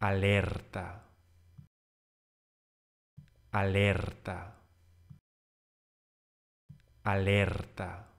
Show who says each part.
Speaker 1: alerta, alerta, alerta.